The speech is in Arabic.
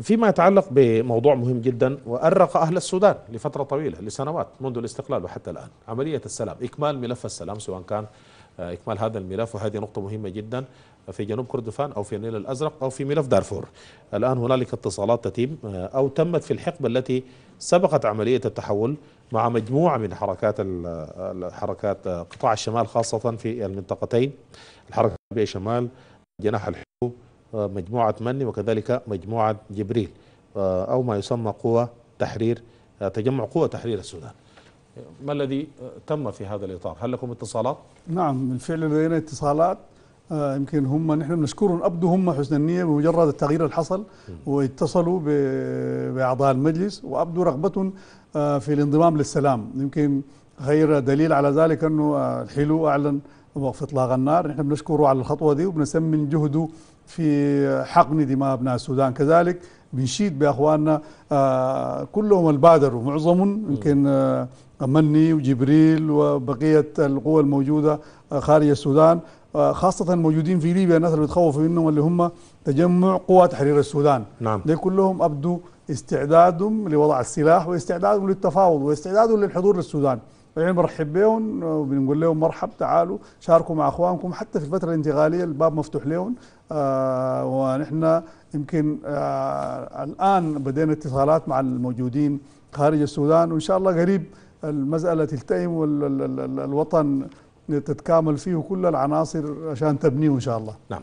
فيما يتعلق بموضوع مهم جدا وأرق أهل السودان لفترة طويلة لسنوات منذ الاستقلال وحتى الآن عملية السلام إكمال ملف السلام سواء كان آه، إكمال هذا الملف وهذه نقطة مهمة جدا في جنوب كردفان أو في النيل الأزرق أو في ملف دارفور الآن هنالك اتصالات تتم آه، أو تمت في الحقبة التي سبقت عملية التحول مع مجموعة من حركات الحركات آه، قطاع الشمال خاصة في المنطقتين الحركة الشمال جناح الحلو مجموعة مني وكذلك مجموعة جبريل آه، أو ما يسمى قوة تحرير آه، تجمع قوة تحرير السودان ما الذي آه، تم في هذا الإطار هل لكم اتصالات؟ نعم بالفعل لدينا اتصالات يمكن هم نحن نشكرهم أبدو هم حسن النية بمجرد التغيير اللي حصل واتصلوا بأعضاء المجلس وأبدو رغبتهم في الانضمام للسلام يمكن غير دليل على ذلك أنه الحلو أعلن وقف إطلاق النار نحن بنشكره على الخطوة دي وبنسمن جهده في حقن دماء أبناء السودان كذلك بنشيد بأخواننا آه، كلهم البادر ومعظم يمكن آه، مني وجبريل وبقية القوى الموجودة آه، خارج السودان خاصة الموجودين في ليبيا الناس اللي بتخوفوا منهم اللي هم تجمع قوى تحرير السودان نعم. دي كلهم أبدوا استعدادهم لوضع السلاح واستعدادهم للتفاوض واستعدادهم للحضور للسودان يعني بنرحب بهم وبنقول لهم مرحب تعالوا شاركوا مع اخوانكم حتى في الفتره الانتقاليه الباب مفتوح لهم آه ونحن يمكن آه الان بدينا اتصالات مع الموجودين خارج السودان وان شاء الله قريب المساله تلتئم والوطن تتكامل فيه كل العناصر عشان تبنيه ان شاء الله. نعم.